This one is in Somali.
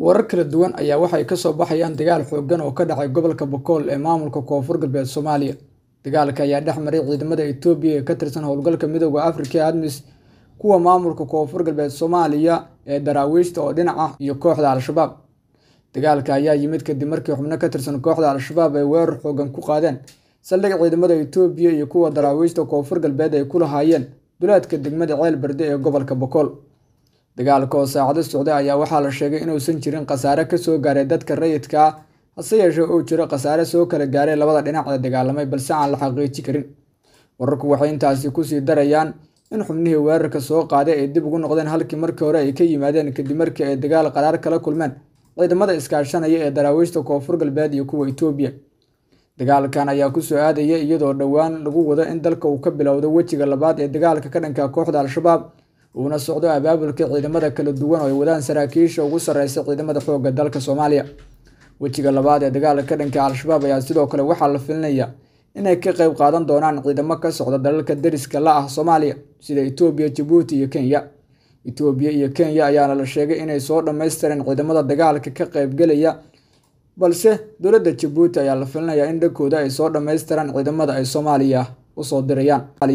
warar kala duwan ayaa waxay ka soo baxayaan dagaal xooggan oo ka dhacay gobolka bokool ee maamulka koonfur galbeed soomaaliya dagaalka ayaa dhex maray ciidamada etoobiya ee ka tirsan howlgalka midooda afrika ee admis kuwa maamulka koonfur galbeed soomaaliya ee daraawiishta oo dhinac ah iyo kooxda al-shabaab dagaalka ayaa yimid kadib markii xubno ka tirsan kooxda al-shabaab ay weerar xooggan ku qaadeen saldhig ciidamada etoobiya iyo kuwa daraawiishta koonfur galbeed ay ku lahaayeen dulaadka degmada ceel berde ee gobolka bokool dagaalka oo saacado socday ayaa waxaa la sheegay inuusan jirin khasaare kasoo gaaray dadka rayidkaa hase yeeshee uu jiro khasaare soo kala gaaray labada dhinac ee dagaalamay balse aan la xaqiiji karin wararku waxay intaasi kusii darayaan in xubnihii weerarka soo qaaday ay dib ugu noqdeen halkii markii hore ay ka yimaadeen kadib markii ay dagaal qaraar kala kulmeen ciidamada iskaashanaya ee daraawiishta koonfur galbeed iyo kuwa etoobiya dagaalkan ayaa kusoo aadaya iyadoo dhowaan lagu wado in dalka uu ka bilowday wejiga labaad ee dagaalka ka dhanka kooxda al-shabaab uuna socdo abaabulka ciidamada kala duwan oo ay wadaan saraakiisha ugu sareysa ciidamada xoogga dalka soomaaliya wejiga labaad ee dagaalka ka dhanka al-shabaab ayaa sidoo kale waxaa la filinaya inay ka qayb qaadan doonaan ciidamo ka socda dalalka deriska la ah soomaaliya sida etoobiya jabuuti iyo kenya etoobiya iyo kenya ayaana la sheegay inay soo dhammaystireen ciidamada dagaalka ka qaybgelaya balse dowladda jabuuti ayaa la filinaya in dhankooda ay soo dhammaystiraan ciidamada ay soomaaliya usoo dirayaan